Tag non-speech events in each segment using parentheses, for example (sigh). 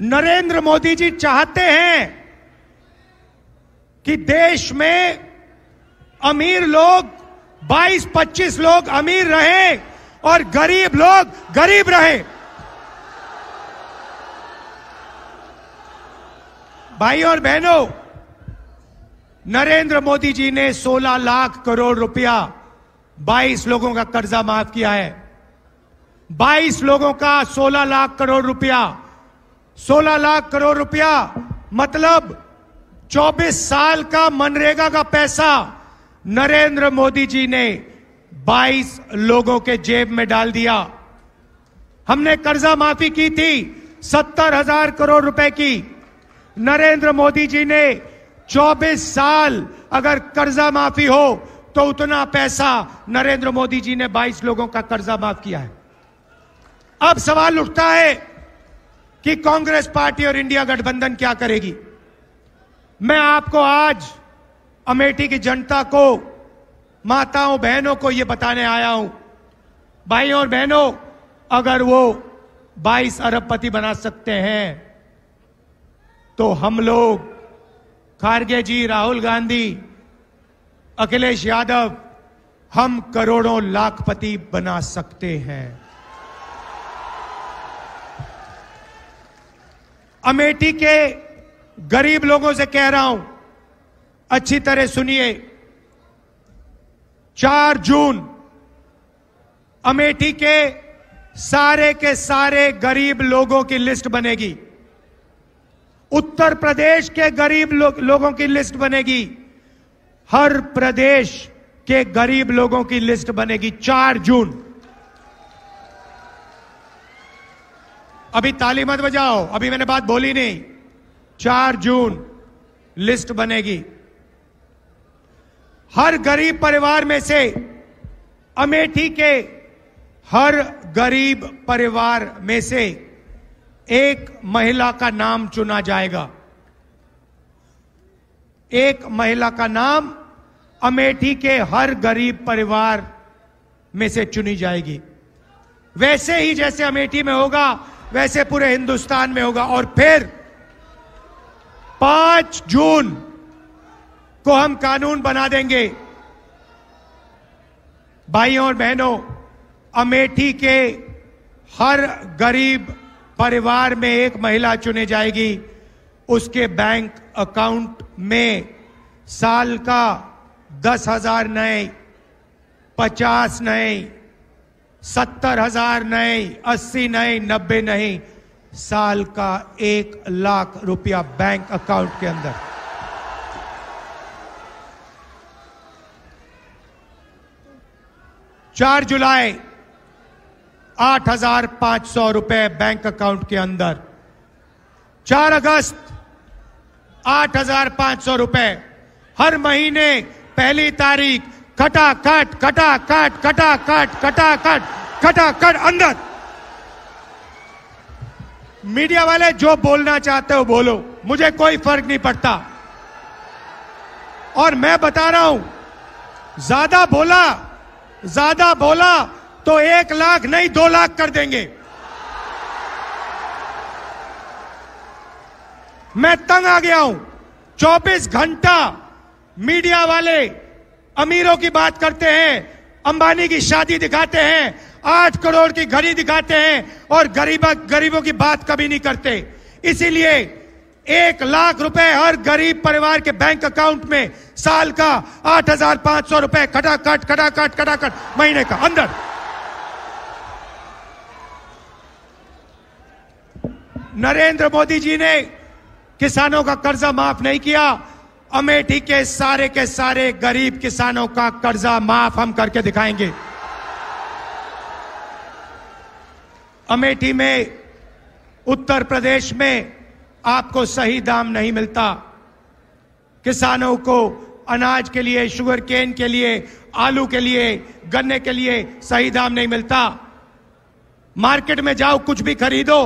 नरेंद्र मोदी जी चाहते हैं कि देश में अमीर लोग 22-25 लोग अमीर रहे और गरीब लोग गरीब रहे भाई और बहनों नरेंद्र मोदी जी ने 16 लाख करोड़ रुपया 22 लोगों का कर्जा माफ किया है 22 लोगों का 16 लाख करोड़ रुपया 16 लाख करोड़ रुपया मतलब 24 साल का मनरेगा का पैसा नरेंद्र मोदी जी ने 22 लोगों के जेब में डाल दिया हमने कर्जा माफी की थी सत्तर हजार करोड़ रुपए की नरेंद्र मोदी जी ने 24 साल अगर कर्जा माफी हो तो उतना पैसा नरेंद्र मोदी जी ने 22 लोगों का कर्जा माफ किया है अब सवाल उठता है कि कांग्रेस पार्टी और इंडिया गठबंधन क्या करेगी मैं आपको आज अमेठी की जनता को माताओं बहनों को यह बताने आया हूं भाई और बहनों अगर वो 22 अरबपति बना सकते हैं तो हम लोग खारगे जी राहुल गांधी अखिलेश यादव हम करोड़ों लाखपति बना सकते हैं अमेठी के गरीब लोगों से कह रहा हूं अच्छी तरह सुनिए चार जून अमेठी के सारे के सारे गरीब लोगों की लिस्ट बनेगी उत्तर प्रदेश के गरीब लो, लोगों की लिस्ट बनेगी हर प्रदेश के गरीब लोगों की लिस्ट बनेगी चार जून अभी ताली मत बजाओ अभी मैंने बात बोली नहीं चार जून लिस्ट बनेगी हर गरीब परिवार में से अमेठी के हर गरीब परिवार में से एक महिला का नाम चुना जाएगा एक महिला का नाम अमेठी के हर गरीब परिवार में से चुनी जाएगी वैसे ही जैसे अमेठी में होगा वैसे पूरे हिंदुस्तान में होगा और फिर पांच जून को हम कानून बना देंगे भाइयों और बहनों अमेठी के हर गरीब परिवार में एक महिला चुने जाएगी उसके बैंक अकाउंट में साल का दस हजार नए पचास नए सत्तर हजार नहीं अस्सी नहीं नब्बे नहीं साल का एक लाख रुपया बैंक अकाउंट के अंदर चार जुलाई आठ हजार पांच सौ रुपए बैंक अकाउंट के अंदर चार अगस्त आठ हजार पांच सौ रुपए हर महीने पहली तारीख कटा कटा कटा कट कट कट कटा कट कटा कट अंदर मीडिया वाले जो बोलना चाहते हो बोलो मुझे कोई फर्क नहीं पड़ता और मैं बता रहा हूं ज्यादा बोला ज्यादा बोला तो एक लाख नहीं दो लाख कर देंगे मैं तंग आ गया हूं 24 घंटा मीडिया वाले अमीरों की बात करते हैं अंबानी की शादी दिखाते हैं आठ करोड़ की घड़ी दिखाते हैं और गरीब गरीबों की बात कभी नहीं करते इसीलिए एक लाख रुपए हर गरीब परिवार के बैंक अकाउंट में साल का आठ हजार पांच सौ रुपए खटाखट खटाखट खटाखट महीने का अंदर नरेंद्र मोदी जी ने किसानों का कर्जा माफ नहीं किया अमेठी के सारे के सारे गरीब किसानों का कर्जा माफ हम करके दिखाएंगे अमेठी में उत्तर प्रदेश में आपको सही दाम नहीं मिलता किसानों को अनाज के लिए शुगर केन के लिए आलू के लिए गन्ने के लिए सही दाम नहीं मिलता मार्केट में जाओ कुछ भी खरीदो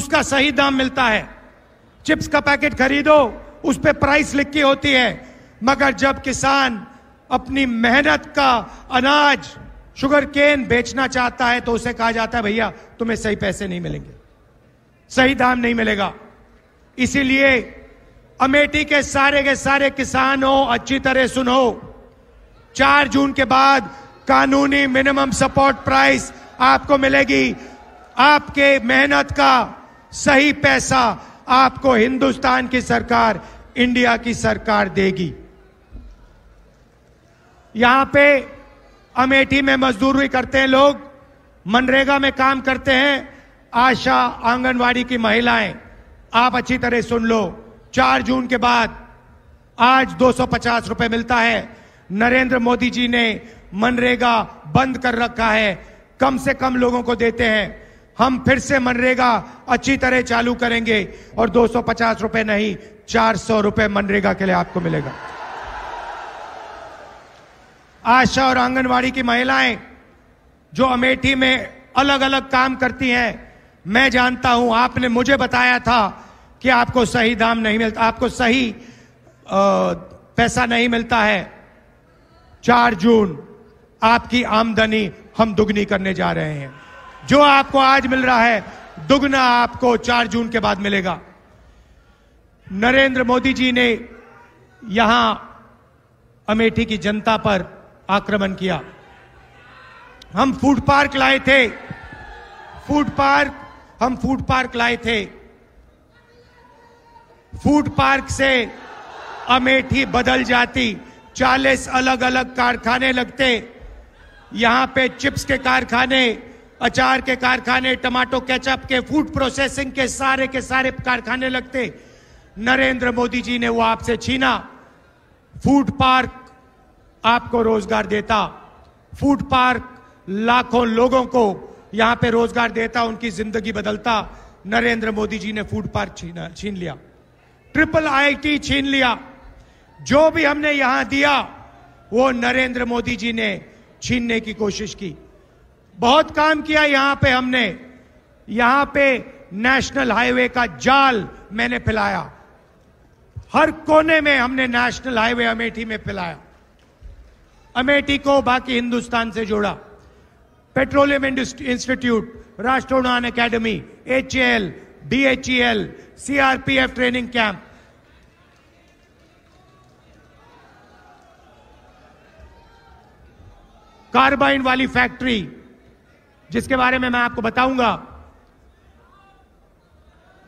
उसका सही दाम मिलता है चिप्स का पैकेट खरीदो उस पर प्राइस लिखी होती है मगर जब किसान अपनी मेहनत का अनाज शुगर केन बेचना चाहता है तो उसे कहा जाता है भैया तुम्हें सही पैसे नहीं मिलेंगे सही दाम नहीं मिलेगा इसीलिए अमेठी के सारे के सारे किसान हो अच्छी तरह सुनो चार जून के बाद कानूनी मिनिमम सपोर्ट प्राइस आपको मिलेगी आपके मेहनत का सही पैसा आपको हिंदुस्तान की सरकार इंडिया की सरकार देगी यहां पे अमेठी में मजदूरी करते हैं लोग मनरेगा में काम करते हैं आशा आंगनवाड़ी की महिलाएं आप अच्छी तरह सुन लो चार जून के बाद आज 250 रुपए मिलता है नरेंद्र मोदी जी ने मनरेगा बंद कर रखा है कम से कम लोगों को देते हैं हम फिर से मनरेगा अच्छी तरह चालू करेंगे और 250 रुपए नहीं 400 रुपए मनरेगा के लिए आपको मिलेगा आशा और आंगनवाड़ी की महिलाएं जो अमेठी में अलग अलग काम करती हैं मैं जानता हूं आपने मुझे बताया था कि आपको सही दाम नहीं मिलता आपको सही आ, पैसा नहीं मिलता है चार जून आपकी आमदनी हम दुगनी करने जा रहे हैं जो आपको आज मिल रहा है दुगना आपको 4 जून के बाद मिलेगा नरेंद्र मोदी जी ने यहां अमेठी की जनता पर आक्रमण किया हम फूड पार्क लाए थे फूड पार्क हम फूड पार्क लाए थे फूड पार्क से अमेठी बदल जाती 40 अलग अलग कारखाने लगते यहां पे चिप्स के कारखाने अचार के कारखाने टमाटो केचप के फूड प्रोसेसिंग के सारे के सारे कारखाने लगते नरेंद्र मोदी जी ने वो आपसे छीना फूड पार्क आपको रोजगार देता फूड पार्क लाखों लोगों को यहां पे रोजगार देता उनकी जिंदगी बदलता नरेंद्र मोदी जी ने फूड पार्क छीना छीन लिया ट्रिपल आईटी छीन लिया जो भी हमने यहां दिया वो नरेंद्र मोदी जी ने छीनने की कोशिश की बहुत काम किया यहां पे हमने यहां पे नेशनल हाईवे का जाल मैंने फैलाया हर कोने में हमने नेशनल हाईवे अमेठी में फैलाया अमेठी को बाकी हिंदुस्तान से जोड़ा पेट्रोलियम इंस्टीट्यूट राष्ट्र उड़ान academy H L D H L CRPF training camp carbine वाली फैक्ट्री जिसके बारे में मैं आपको बताऊंगा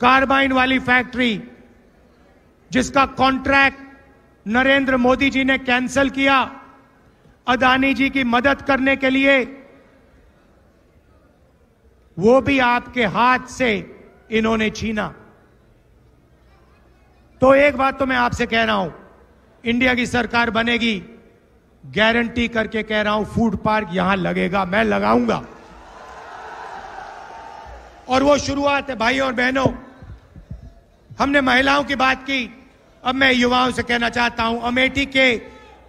कार्बाइन वाली फैक्ट्री जिसका कॉन्ट्रैक्ट नरेंद्र मोदी जी ने कैंसिल किया अदानी जी की मदद करने के लिए वो भी आपके हाथ से इन्होंने छीना तो एक बात तो मैं आपसे कह रहा हूं इंडिया की सरकार बनेगी गारंटी करके कह रहा हूं फूड पार्क यहां लगेगा मैं लगाऊंगा और वो शुरुआत है भाइयों और बहनों हमने महिलाओं की बात की अब मैं युवाओं से कहना चाहता हूं अमेठी के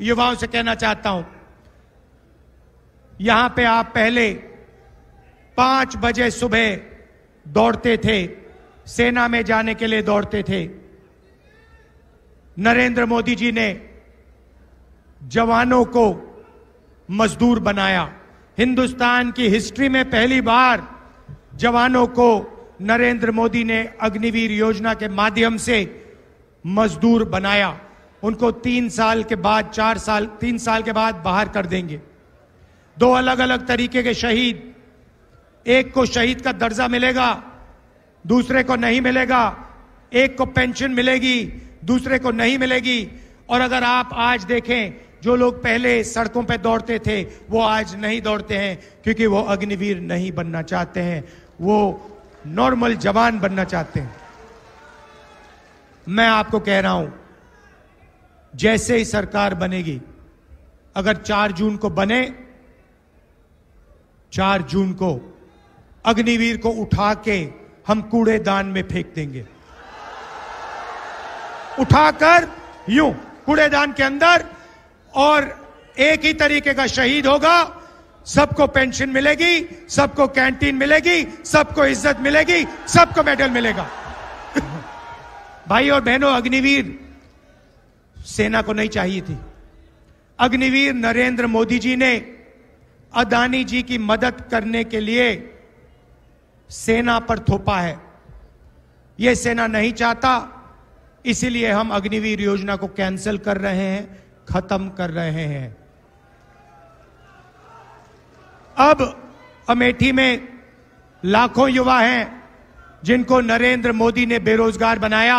युवाओं से कहना चाहता हूं यहां पे आप पहले पांच बजे सुबह दौड़ते थे सेना में जाने के लिए दौड़ते थे नरेंद्र मोदी जी ने जवानों को मजदूर बनाया हिंदुस्तान की हिस्ट्री में पहली बार जवानों को नरेंद्र मोदी ने अग्निवीर योजना के माध्यम से मजदूर बनाया उनको तीन साल के बाद चार साल तीन साल के बाद बाहर कर देंगे दो अलग अलग तरीके के शहीद एक को शहीद का दर्जा मिलेगा दूसरे को नहीं मिलेगा एक को पेंशन मिलेगी दूसरे को नहीं मिलेगी और अगर आप आज देखें जो लोग पहले सड़कों पर दौड़ते थे वो आज नहीं दौड़ते हैं क्योंकि वो अग्निवीर नहीं बनना चाहते हैं वो नॉर्मल जवान बनना चाहते हैं मैं आपको कह रहा हूं जैसे ही सरकार बनेगी अगर 4 जून को बने 4 जून को अग्निवीर को उठा के हम कूड़ेदान में फेंक देंगे उठाकर यूं कूड़ेदान के अंदर और एक ही तरीके का शहीद होगा सबको पेंशन मिलेगी सबको कैंटीन मिलेगी सबको इज्जत मिलेगी सबको मेडल मिलेगा (laughs) भाई और बहनों अग्निवीर सेना को नहीं चाहिए थी अग्निवीर नरेंद्र मोदी जी ने अदानी जी की मदद करने के लिए सेना पर थोपा है यह सेना नहीं चाहता इसीलिए हम अग्निवीर योजना को कैंसिल कर रहे हैं खत्म कर रहे हैं अब अमेठी में लाखों युवा हैं जिनको नरेंद्र मोदी ने बेरोजगार बनाया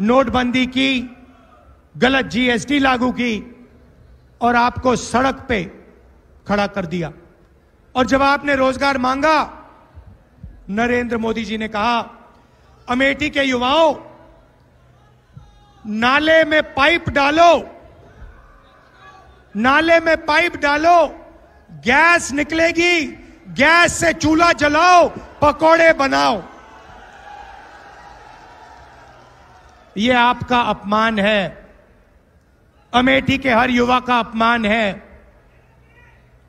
नोटबंदी की गलत जीएसटी लागू की और आपको सड़क पे खड़ा कर दिया और जब आपने रोजगार मांगा नरेंद्र मोदी जी ने कहा अमेठी के युवाओं नाले में पाइप डालो नाले में पाइप डालो गैस निकलेगी गैस से चूल्हा जलाओ पकोड़े बनाओ ये आपका अपमान है अमेठी के हर युवा का अपमान है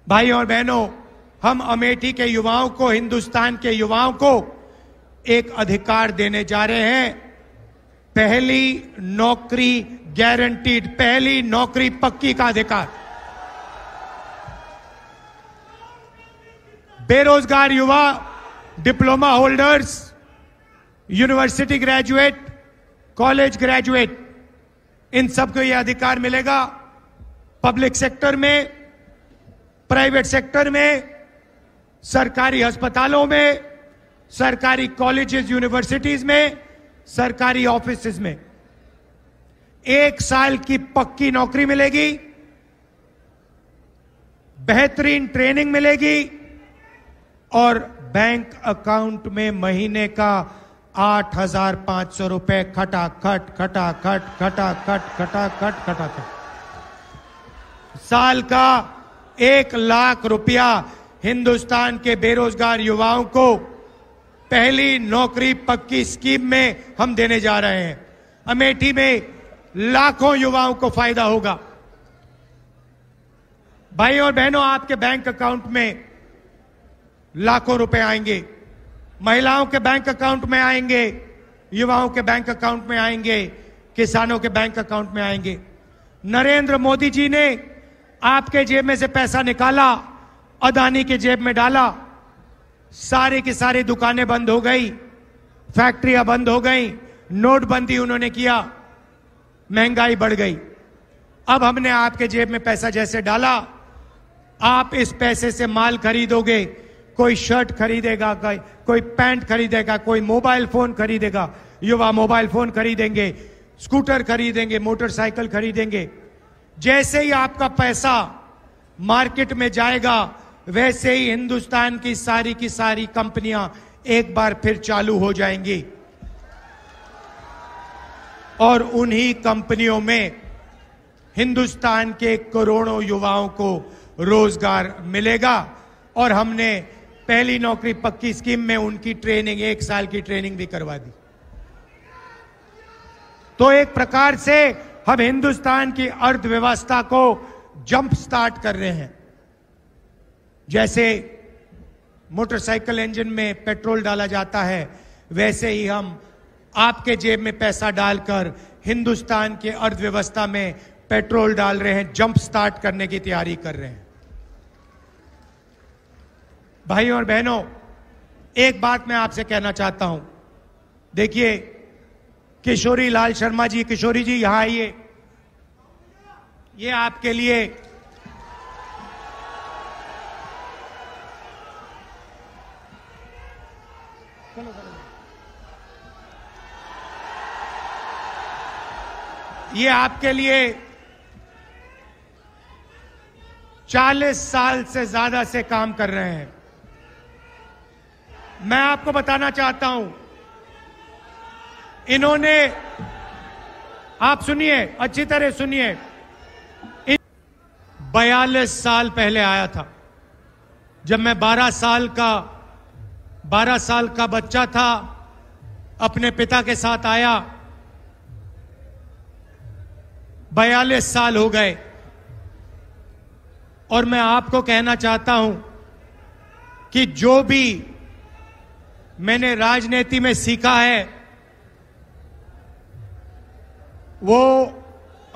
भाई और बहनों हम अमेठी के युवाओं को हिंदुस्तान के युवाओं को एक अधिकार देने जा रहे हैं पहली नौकरी गारंटीड पहली नौकरी पक्की का अधिकार बेरोजगार युवा diploma holders university graduate college graduate इन सबको यह अधिकार मिलेगा पब्लिक सेक्टर में प्राइवेट सेक्टर में सरकारी अस्पतालों में सरकारी कॉलेजेस यूनिवर्सिटीज में सरकारी ऑफिस में एक साल की पक्की नौकरी मिलेगी बेहतरीन ट्रेनिंग मिलेगी और बैंक अकाउंट में महीने का आठ हजार पांच सौ रुपए खटा खटा खटा खट खट खट खटा खट खटा खट साल का एक लाख रुपया हिंदुस्तान के बेरोजगार युवाओं को पहली नौकरी पक्की स्कीम में हम देने जा रहे हैं अमेठी में लाखों युवाओं को फायदा होगा भाई और बहनों आपके बैंक अकाउंट में लाखों रुपए आएंगे महिलाओं के बैंक अकाउंट में आएंगे युवाओं के बैंक अकाउंट में आएंगे किसानों के बैंक अकाउंट में आएंगे नरेंद्र मोदी जी ने आपके जेब में से पैसा निकाला अदानी के जेब में डाला सारी की सारी दुकानें बंद हो गई फैक्ट्रियां बंद हो गई नोटबंदी उन्होंने किया महंगाई बढ़ गई अब हमने आपके जेब में पैसा जैसे डाला आप इस पैसे से माल खरीदोगे कोई शर्ट खरीदेगा कोई कोई पैंट खरीदेगा कोई मोबाइल फोन खरीदेगा युवा मोबाइल फोन खरीदेंगे स्कूटर खरीदेंगे मोटरसाइकिल खरीदेंगे जैसे ही आपका पैसा मार्केट में जाएगा वैसे ही हिंदुस्तान की सारी की सारी कंपनियां एक बार फिर चालू हो जाएंगी और उन्हीं कंपनियों में हिंदुस्तान के करोड़ों युवाओं को रोजगार मिलेगा और हमने पहली नौकरी पक्की स्कीम में उनकी ट्रेनिंग एक साल की ट्रेनिंग भी करवा दी तो एक प्रकार से हम हिंदुस्तान की अर्थव्यवस्था को जंप स्टार्ट कर रहे हैं जैसे मोटरसाइकिल इंजन में पेट्रोल डाला जाता है वैसे ही हम आपके जेब में पैसा डालकर हिंदुस्तान के अर्थव्यवस्था में पेट्रोल डाल रहे हैं जंप स्टार्ट करने की तैयारी कर रहे हैं भाई और बहनों एक बात मैं आपसे कहना चाहता हूं देखिए किशोरी लाल शर्मा जी किशोरी जी यहां आइए ये आपके लिए ये आपके लिए 40 साल से ज्यादा से काम कर रहे हैं मैं आपको बताना चाहता हूं इन्होंने आप सुनिए अच्छी तरह सुनिए बयालीस साल पहले आया था जब मैं 12 साल का 12 साल का बच्चा था अपने पिता के साथ आया बयालीस साल हो गए और मैं आपको कहना चाहता हूं कि जो भी मैंने राजनीति में सीखा है वो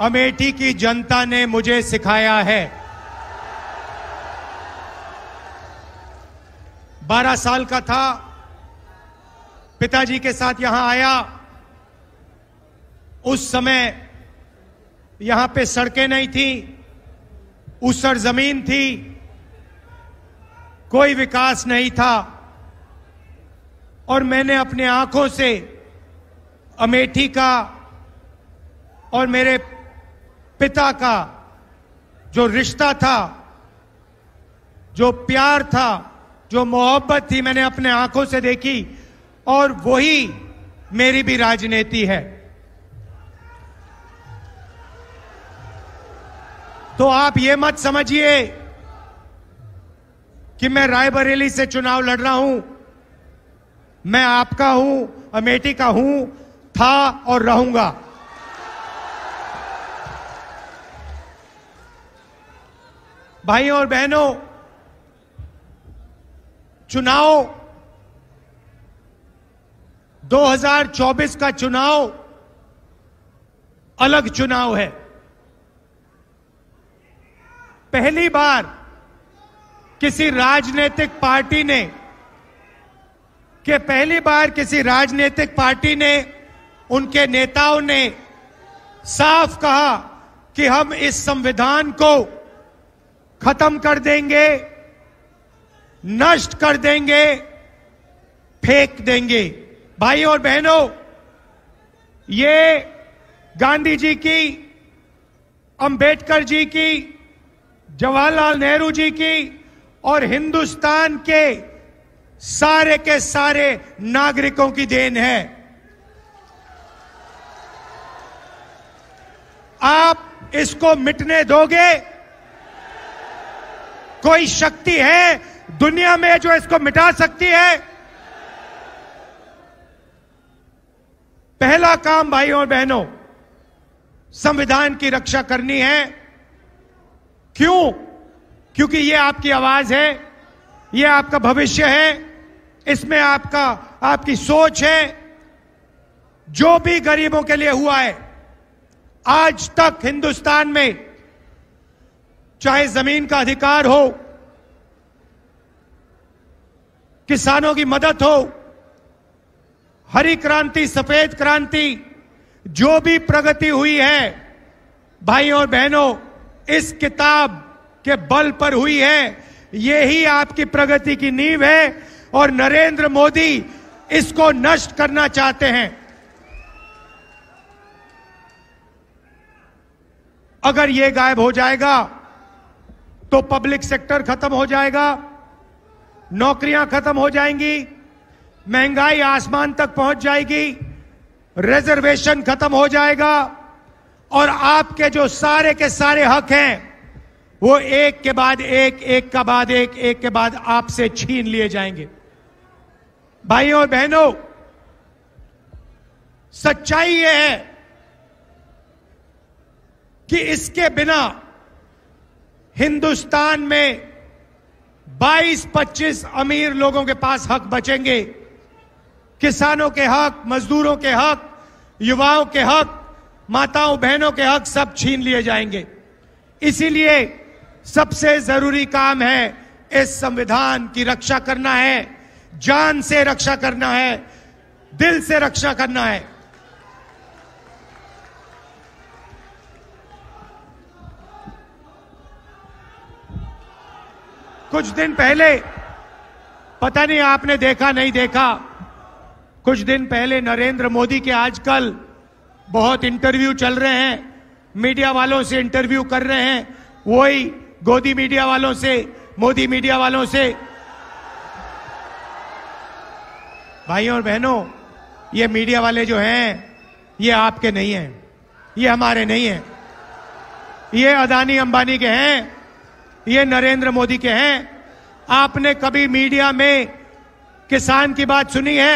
अमेठी की जनता ने मुझे सिखाया है बारह साल का था पिताजी के साथ यहां आया उस समय यहां पे सड़कें नहीं थी ऊसर जमीन थी कोई विकास नहीं था और मैंने अपने आंखों से अमेठी का और मेरे पिता का जो रिश्ता था जो प्यार था जो मोहब्बत थी मैंने अपने आंखों से देखी और वही मेरी भी राजनीति है तो आप ये मत समझिए कि मैं रायबरेली से चुनाव लड़ रहा हूं मैं आपका हूं अमेठी का हूं था और रहूंगा भाइयों और बहनों चुनाव 2024 का चुनाव अलग चुनाव है पहली बार किसी राजनीतिक पार्टी ने कि पहली बार किसी राजनीतिक पार्टी ने उनके नेताओं ने साफ कहा कि हम इस संविधान को खत्म कर देंगे नष्ट कर देंगे फेंक देंगे भाई और बहनों ये गांधी जी की अंबेडकर जी की जवाहरलाल नेहरू जी की और हिंदुस्तान के सारे के सारे नागरिकों की देन है आप इसको मिटने दोगे कोई शक्ति है दुनिया में जो इसको मिटा सकती है पहला काम भाइयों और बहनों संविधान की रक्षा करनी है क्यों क्योंकि यह आपकी आवाज है यह आपका भविष्य है इसमें आपका आपकी सोच है जो भी गरीबों के लिए हुआ है आज तक हिंदुस्तान में चाहे जमीन का अधिकार हो किसानों की मदद हो हरी क्रांति सफेद क्रांति जो भी प्रगति हुई है भाइयों और बहनों इस किताब के बल पर हुई है यही आपकी प्रगति की नींव है और नरेंद्र मोदी इसको नष्ट करना चाहते हैं अगर ये गायब हो जाएगा तो पब्लिक सेक्टर खत्म हो जाएगा नौकरियां खत्म हो जाएंगी महंगाई आसमान तक पहुंच जाएगी रिजर्वेशन खत्म हो जाएगा और आपके जो सारे के सारे हक हैं वो एक के बाद एक एक का बाद एक एक के बाद आपसे छीन लिए जाएंगे भाइयों और बहनों सच्चाई यह है कि इसके बिना हिंदुस्तान में 22-25 अमीर लोगों के पास हक बचेंगे किसानों के हक मजदूरों के हक युवाओं के हक माताओं बहनों के हक सब छीन लिए जाएंगे इसीलिए सबसे जरूरी काम है इस संविधान की रक्षा करना है जान से रक्षा करना है दिल से रक्षा करना है कुछ दिन पहले पता नहीं आपने देखा नहीं देखा कुछ दिन पहले नरेंद्र मोदी के आजकल बहुत इंटरव्यू चल रहे हैं मीडिया वालों से इंटरव्यू कर रहे हैं वही गोदी मीडिया वालों से मोदी मीडिया वालों से भाइयों और बहनों ये मीडिया वाले जो हैं ये आपके नहीं हैं ये हमारे नहीं हैं ये अदानी अंबानी के हैं ये नरेंद्र मोदी के हैं आपने कभी मीडिया में किसान की बात सुनी है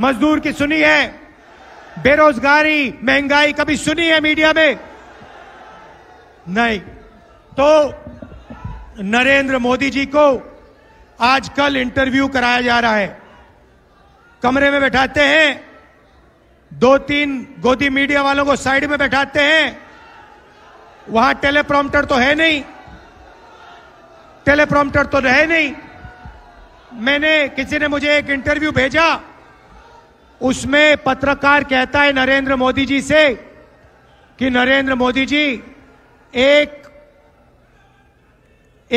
मजदूर की सुनी है बेरोजगारी महंगाई कभी सुनी है मीडिया में नहीं तो नरेंद्र मोदी जी को आज कल इंटरव्यू कराया जा रहा है कमरे में बैठाते हैं दो तीन गोदी मीडिया वालों को साइड में बैठाते हैं वहां टेलीप्रॉम्प्टर तो है नहीं टेलीप्रॉम्प्टर तो रहे नहीं मैंने किसी ने मुझे एक इंटरव्यू भेजा उसमें पत्रकार कहता है नरेंद्र मोदी जी से कि नरेंद्र मोदी जी एक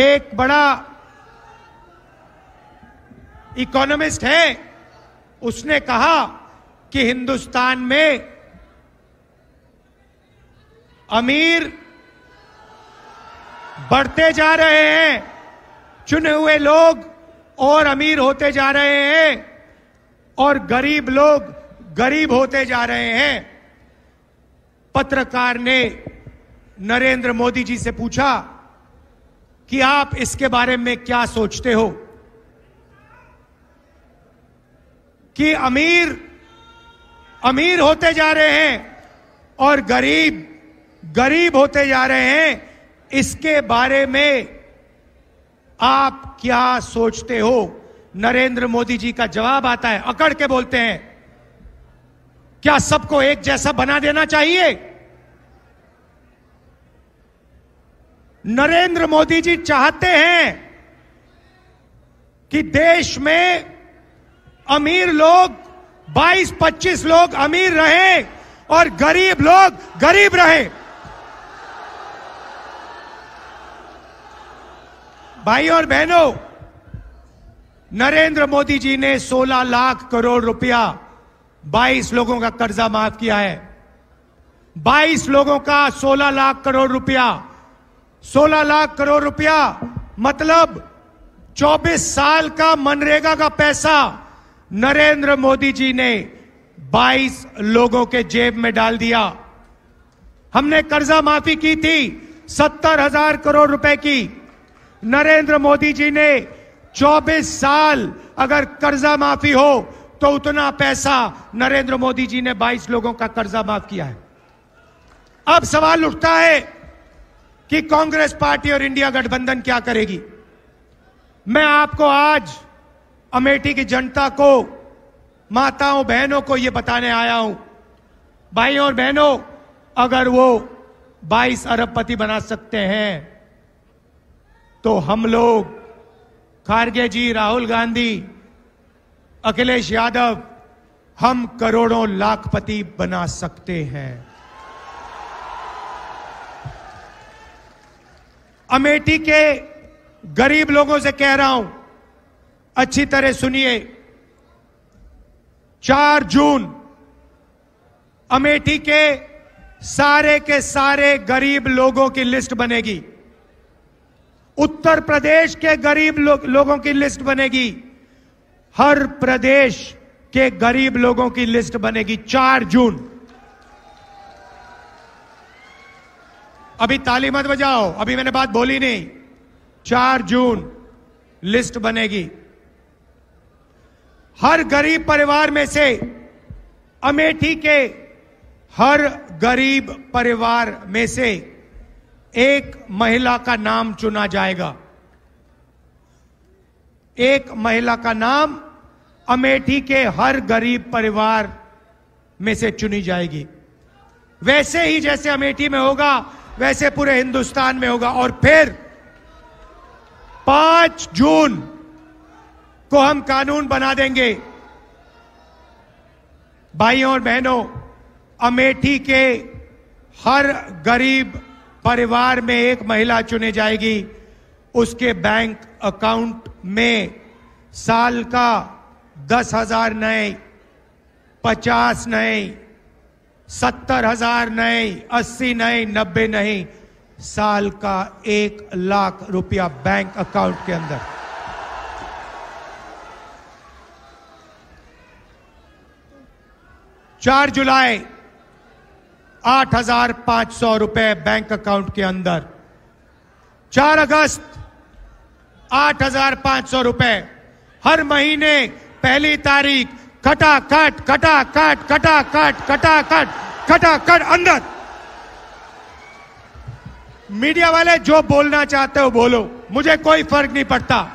एक बड़ा इकोनॉमिस्ट है उसने कहा कि हिंदुस्तान में अमीर बढ़ते जा रहे हैं चुने हुए लोग और अमीर होते जा रहे हैं और गरीब लोग गरीब होते जा रहे हैं पत्रकार ने नरेंद्र मोदी जी से पूछा कि आप इसके बारे में क्या सोचते हो कि अमीर अमीर होते जा रहे हैं और गरीब गरीब होते जा रहे हैं इसके बारे में आप क्या सोचते हो नरेंद्र मोदी जी का जवाब आता है अकड़ के बोलते हैं क्या सबको एक जैसा बना देना चाहिए नरेंद्र मोदी जी चाहते हैं कि देश में अमीर लोग 22-25 लोग अमीर रहे और गरीब लोग गरीब रहे भाई और बहनों नरेंद्र मोदी जी ने 16 लाख करोड़ रुपया 22 लोगों का कर्जा माफ किया है 22 लोगों का 16 लाख करोड़ रुपया 16 लाख करोड़ रुपया मतलब 24 साल का मनरेगा का पैसा नरेंद्र मोदी जी ने 22 लोगों के जेब में डाल दिया हमने कर्जा माफी की थी सत्तर हजार करोड़ रुपए की नरेंद्र मोदी जी ने 24 साल अगर कर्जा माफी हो तो उतना पैसा नरेंद्र मोदी जी ने 22 लोगों का कर्जा माफ किया है अब सवाल उठता है कि कांग्रेस पार्टी और इंडिया गठबंधन क्या करेगी मैं आपको आज अमेठी की जनता को माताओं बहनों को ये बताने आया हूं भाई और बहनों अगर वो 22 अरबपति बना सकते हैं तो हम लोग खारगे जी राहुल गांधी अखिलेश यादव हम करोड़ों लाखपति बना सकते हैं अमेठी के गरीब लोगों से कह रहा हूं अच्छी तरह सुनिए चार जून अमेठी के सारे के सारे गरीब लोगों की लिस्ट बनेगी उत्तर प्रदेश के गरीब लो, लोगों की लिस्ट बनेगी हर प्रदेश के गरीब लोगों की लिस्ट बनेगी चार जून अभी ताली मत बजाओ अभी मैंने बात बोली नहीं चार जून लिस्ट बनेगी हर गरीब परिवार में से अमेठी के हर गरीब परिवार में से एक महिला का नाम चुना जाएगा एक महिला का नाम अमेठी के हर गरीब परिवार में से चुनी जाएगी वैसे ही जैसे अमेठी में होगा वैसे पूरे हिंदुस्तान में होगा और फिर पांच जून को हम कानून बना देंगे भाइयों और बहनों अमेठी के हर गरीब परिवार में एक महिला चुने जाएगी उसके बैंक अकाउंट में साल का दस हजार नए पचास नए सत्तर हजार नए अस्सी नए नब्बे नहीं साल का एक लाख रुपया बैंक अकाउंट के अंदर चार जुलाई आठ हजार पांच सौ रुपए बैंक अकाउंट के अंदर चार अगस्त आठ हजार पांच सौ रुपए हर महीने पहली तारीख कटा कट कटा कट कटा कट कटा कट कटा कट अंदर मीडिया वाले जो बोलना चाहते हो बोलो मुझे कोई फर्क नहीं पड़ता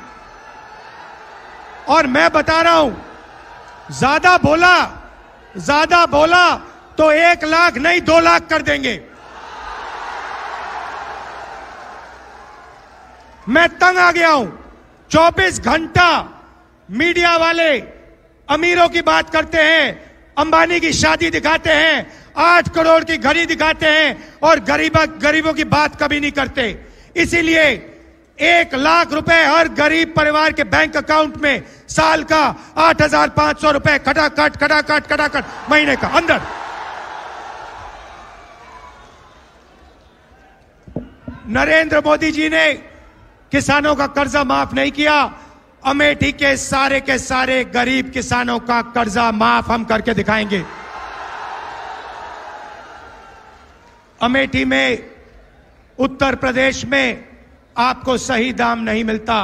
और मैं बता रहा हूं ज्यादा बोला ज्यादा बोला तो एक लाख नहीं दो लाख कर देंगे मैं तंग आ गया हूं 24 घंटा मीडिया वाले अमीरों की बात करते हैं अंबानी की शादी दिखाते हैं आठ करोड़ की घड़ी दिखाते हैं और गरीब गरीबों की बात कभी नहीं करते इसीलिए एक लाख रुपए हर गरीब परिवार के बैंक अकाउंट में साल का आठ हजार पांच सौ रुपए खटाखट खटाखट खटाखट महीने का अंदर नरेंद्र मोदी जी ने किसानों का कर्जा माफ नहीं किया अमेठी के सारे के सारे गरीब किसानों का कर्जा माफ हम करके दिखाएंगे अमेठी में उत्तर प्रदेश में आपको सही दाम नहीं मिलता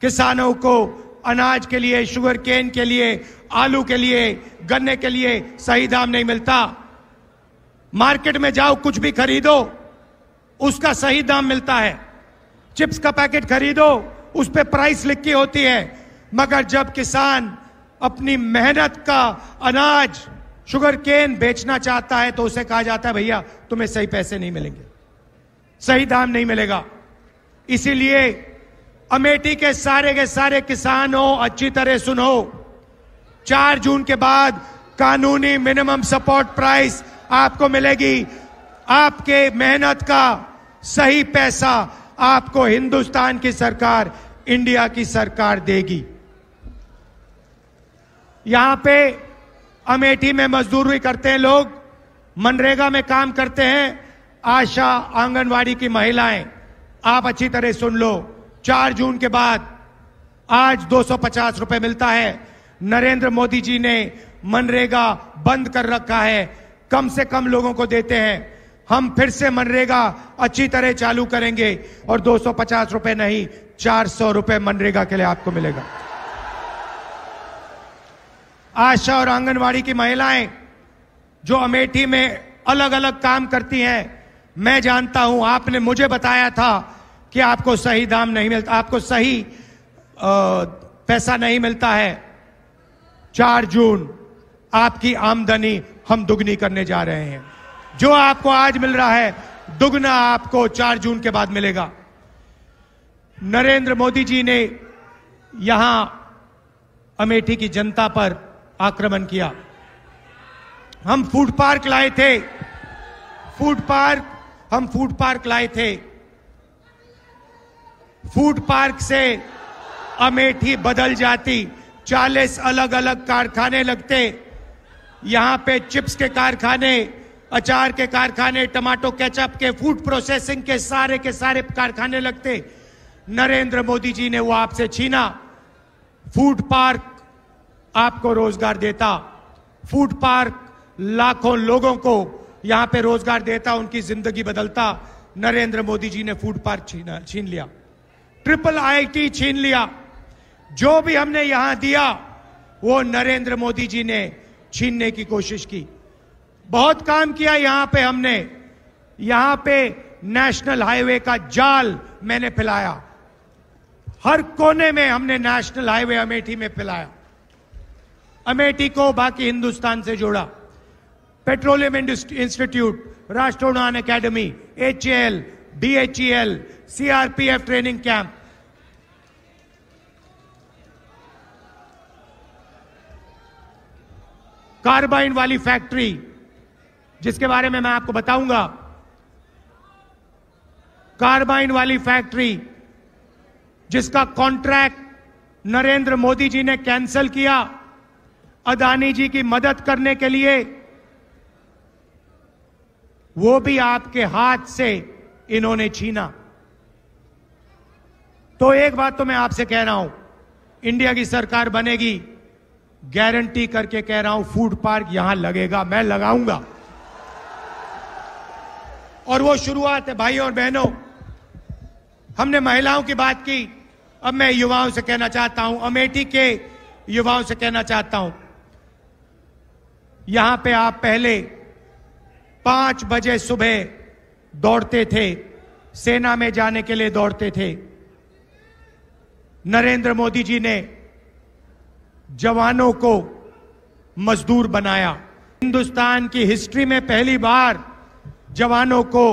किसानों को अनाज के लिए शुगर केन के लिए आलू के लिए गन्ने के लिए सही दाम नहीं मिलता मार्केट में जाओ कुछ भी खरीदो उसका सही दाम मिलता है चिप्स का पैकेट खरीदो उस पर प्राइस लिखी होती है मगर जब किसान अपनी मेहनत का अनाज शुगर केन बेचना चाहता है तो उसे कहा जाता है भैया तुम्हें सही पैसे नहीं मिलेंगे सही दाम नहीं मिलेगा इसीलिए अमेठी के सारे के सारे किसान हो अच्छी तरह सुनो चार जून के बाद कानूनी मिनिमम सपोर्ट प्राइस आपको मिलेगी आपके मेहनत का सही पैसा आपको हिंदुस्तान की सरकार इंडिया की सरकार देगी यहां पे अमेठी में मजदूरी करते हैं लोग मनरेगा में काम करते हैं आशा आंगनवाड़ी की महिलाएं आप अच्छी तरह सुन लो चार जून के बाद आज 250 रुपए मिलता है नरेंद्र मोदी जी ने मनरेगा बंद कर रखा है कम से कम लोगों को देते हैं हम फिर से मनरेगा अच्छी तरह चालू करेंगे और 250 रुपए नहीं 400 रुपए मनरेगा के लिए आपको मिलेगा आशा और आंगनवाड़ी की महिलाएं जो अमेठी में अलग अलग काम करती हैं मैं जानता हूं आपने मुझे बताया था कि आपको सही दाम नहीं मिलता आपको सही आ, पैसा नहीं मिलता है चार जून आपकी आमदनी हम दुगनी करने जा रहे हैं जो आपको आज मिल रहा है दुगना आपको चार जून के बाद मिलेगा नरेंद्र मोदी जी ने यहां अमेठी की जनता पर आक्रमण किया हम फूड पार्क लाए थे फूड पार्क हम फूड पार्क लाए थे फूड पार्क से अमेठी बदल जाती 40 अलग अलग कारखाने लगते यहां पे चिप्स के कारखाने अचार के कारखाने टमाटो केचप के फूड प्रोसेसिंग के सारे के सारे कारखाने लगते नरेंद्र मोदी जी ने वो आपसे छीना फूड पार्क आपको रोजगार देता फूड पार्क लाखों लोगों को यहाँ पे रोजगार देता उनकी जिंदगी बदलता नरेंद्र मोदी जी ने फूड पार्क छीन लिया ट्रिपल आईटी छीन लिया जो भी हमने यहां दिया वो नरेंद्र मोदी जी ने छीनने की कोशिश की बहुत काम किया यहां पे हमने यहां पे नेशनल हाईवे का जाल मैंने फैलाया हर कोने में हमने नेशनल हाईवे अमेठी में फैलाया अमेठी को बाकी हिंदुस्तान से जोड़ा पेट्रोलियम इंस्टीट्यूट राष्ट्र उड़ान academy H L D H E L CRPF training camp carbine वाली फैक्ट्री जिसके बारे में मैं आपको बताऊंगा कार्बाइन वाली फैक्ट्री जिसका कॉन्ट्रैक्ट नरेंद्र मोदी जी ने कैंसिल किया अदानी जी की मदद करने के लिए वो भी आपके हाथ से इन्होंने छीना तो एक बात तो मैं आपसे कह रहा हूं इंडिया की सरकार बनेगी गारंटी करके कह रहा हूं फूड पार्क यहां लगेगा मैं लगाऊंगा और वो शुरुआत है भाइयों और बहनों हमने महिलाओं की बात की अब मैं युवाओं से कहना चाहता हूं अमेठी के युवाओं से कहना चाहता हूं यहां पे आप पहले पांच बजे सुबह दौड़ते थे सेना में जाने के लिए दौड़ते थे नरेंद्र मोदी जी ने जवानों को मजदूर बनाया हिंदुस्तान की हिस्ट्री में पहली बार जवानों को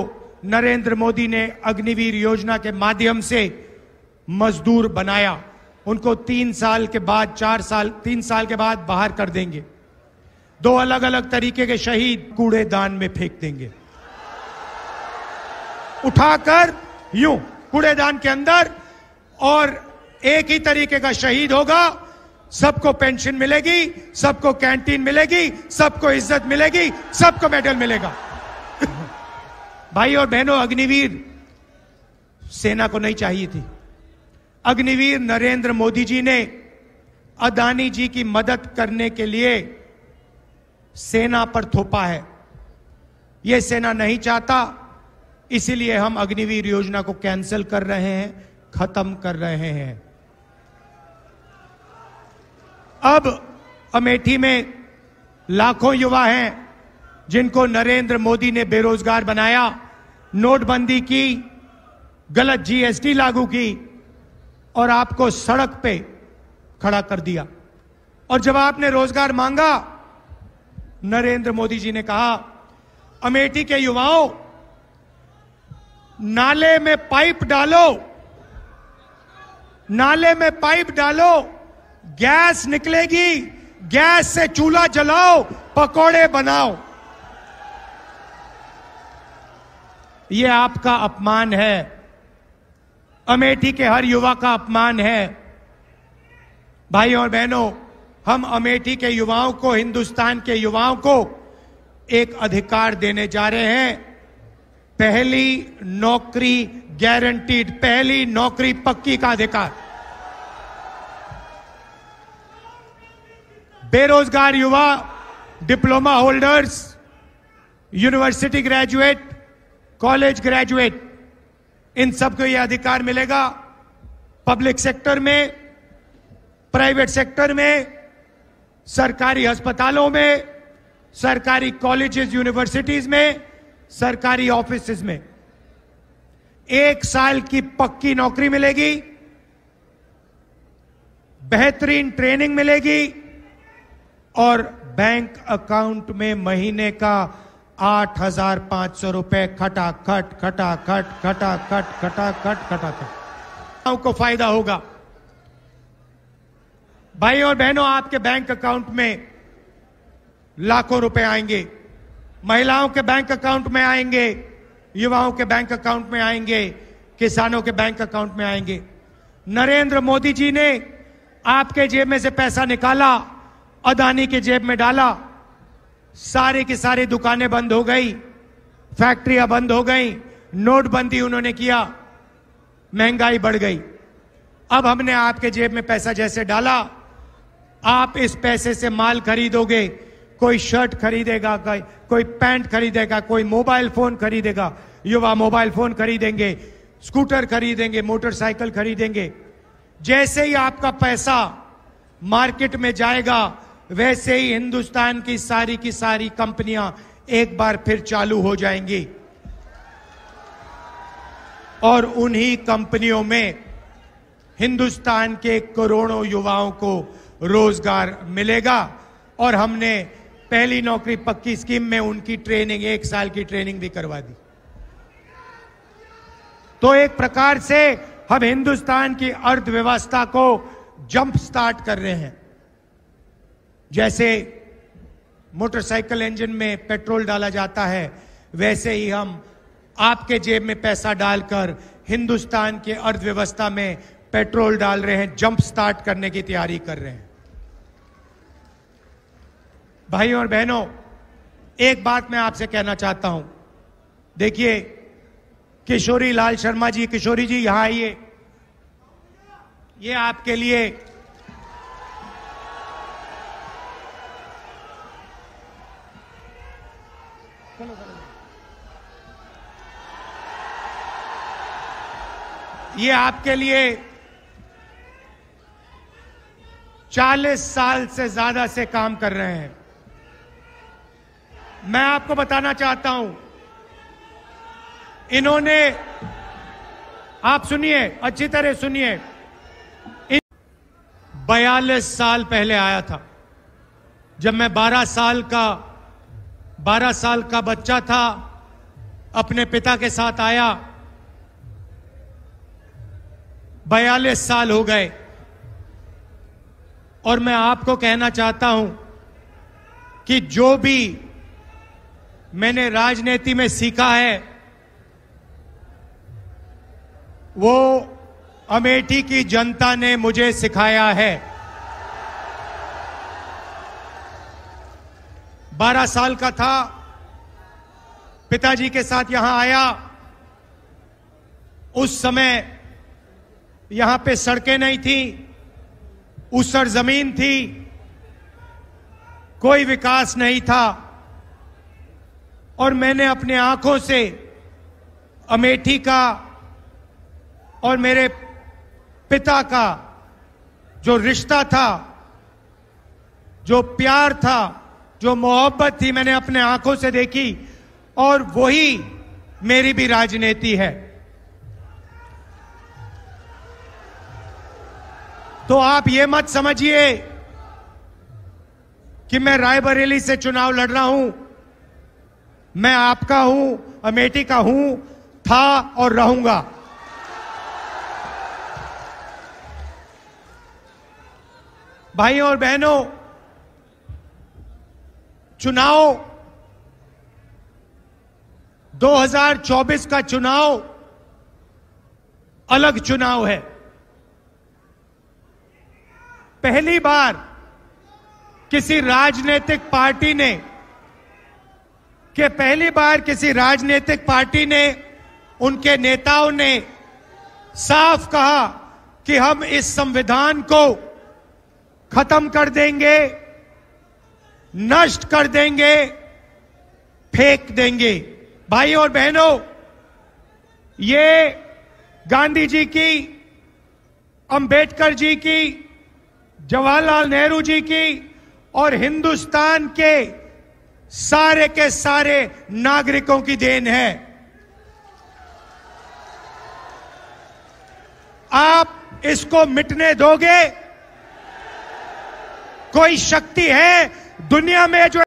नरेंद्र मोदी ने अग्निवीर योजना के माध्यम से मजदूर बनाया उनको तीन साल के बाद चार साल तीन साल के बाद बाहर कर देंगे दो अलग अलग तरीके के शहीद कूड़ेदान में फेंक देंगे उठाकर यूं कूड़ेदान के अंदर और एक ही तरीके का शहीद होगा सबको पेंशन मिलेगी सबको कैंटीन मिलेगी सबको इज्जत मिलेगी सबको मेडल मिलेगा भाई और बहनों अग्निवीर सेना को नहीं चाहिए थी अग्निवीर नरेंद्र मोदी जी ने अदानी जी की मदद करने के लिए सेना पर थोपा है यह सेना नहीं चाहता इसीलिए हम अग्निवीर योजना को कैंसिल कर रहे हैं खत्म कर रहे हैं अब अमेठी में लाखों युवा हैं जिनको नरेंद्र मोदी ने बेरोजगार बनाया नोटबंदी की गलत जीएसटी लागू की और आपको सड़क पे खड़ा कर दिया और जब आपने रोजगार मांगा नरेंद्र मोदी जी ने कहा अमेठी के युवाओं नाले में पाइप डालो नाले में पाइप डालो गैस निकलेगी गैस से चूल्हा जलाओ पकोड़े बनाओ ये आपका अपमान है अमेठी के हर युवा का अपमान है भाई और बहनों हम अमेठी के युवाओं को हिंदुस्तान के युवाओं को एक अधिकार देने जा रहे हैं पहली नौकरी गारंटीड पहली नौकरी पक्की का अधिकार बेरोजगार युवा diploma holders university graduate college graduate इन सबको यह अधिकार मिलेगा पब्लिक सेक्टर में प्राइवेट सेक्टर में सरकारी अस्पतालों में सरकारी कॉलेजेस यूनिवर्सिटीज में सरकारी ऑफिस में एक साल की पक्की नौकरी मिलेगी बेहतरीन ट्रेनिंग मिलेगी और बैंक अकाउंट में महीने का आठ हजार पांच सौ रुपए खटा खट खटा खट खटा खट खटा खट खटा खट को फायदा होगा भाई और बहनों आपके बैंक अकाउंट में लाखों रुपए आएंगे महिलाओं के बैंक अकाउंट में आएंगे युवाओं के बैंक अकाउंट में आएंगे किसानों के बैंक अकाउंट में आएंगे नरेंद्र मोदी जी ने आपके जेब में से पैसा निकाला अदानी के जेब में डाला सारी की सारी दुकानें बंद हो गई फैक्ट्रियां बंद हो गई नोटबंदी उन्होंने किया महंगाई बढ़ गई अब हमने आपके जेब में पैसा जैसे डाला आप इस पैसे से माल खरीदोगे कोई शर्ट खरीदेगा कोई पैंट खरीदेगा कोई मोबाइल फोन खरीदेगा युवा मोबाइल फोन खरीदेंगे स्कूटर खरीदेंगे मोटरसाइकिल खरीदेंगे जैसे ही आपका पैसा मार्केट में जाएगा वैसे ही हिंदुस्तान की सारी की सारी कंपनियां एक बार फिर चालू हो जाएंगी और उन्हीं कंपनियों में हिंदुस्तान के करोड़ों युवाओं को रोजगार मिलेगा और हमने पहली नौकरी पक्की स्कीम में उनकी ट्रेनिंग एक साल की ट्रेनिंग भी करवा दी तो एक प्रकार से हम हिंदुस्तान की अर्थव्यवस्था को जंप स्टार्ट कर रहे हैं जैसे मोटरसाइकिल इंजन में पेट्रोल डाला जाता है वैसे ही हम आपके जेब में पैसा डालकर हिंदुस्तान के अर्थव्यवस्था में पेट्रोल डाल रहे हैं जंप स्टार्ट करने की तैयारी कर रहे हैं भाई और बहनों एक बात मैं आपसे कहना चाहता हूं देखिए किशोरी लाल शर्मा जी किशोरी जी यहां आइए ये आपके लिए ये आपके लिए 40 साल से ज्यादा से काम कर रहे हैं मैं आपको बताना चाहता हूं इन्होंने आप सुनिए अच्छी तरह सुनिए बयालीस साल पहले आया था जब मैं 12 साल का 12 साल का बच्चा था अपने पिता के साथ आया बयालीस साल हो गए और मैं आपको कहना चाहता हूं कि जो भी मैंने राजनीति में सीखा है वो अमेठी की जनता ने मुझे सिखाया है बारह साल का था पिताजी के साथ यहां आया उस समय यहां पे सड़कें नहीं थी उसर जमीन थी कोई विकास नहीं था और मैंने अपने आंखों से अमेठी का और मेरे पिता का जो रिश्ता था जो प्यार था जो मोहब्बत थी मैंने अपने आंखों से देखी और वही मेरी भी राजनीति है तो आप ये मत समझिए कि मैं रायबरेली से चुनाव लड़ रहा हूं मैं आपका हूं अमेठी का हूं था और रहूंगा भाई और बहनों चुनाव 2024 का चुनाव अलग चुनाव है पहली बार किसी राजनीतिक पार्टी ने कि पहली बार किसी राजनीतिक पार्टी ने उनके नेताओं ने साफ कहा कि हम इस संविधान को खत्म कर देंगे नष्ट कर देंगे फेंक देंगे भाई और बहनों ये गांधी जी की अंबेडकर जी की जवाहरलाल नेहरू जी की और हिंदुस्तान के सारे के सारे नागरिकों की देन है आप इसको मिटने दोगे कोई शक्ति है दुनिया में जो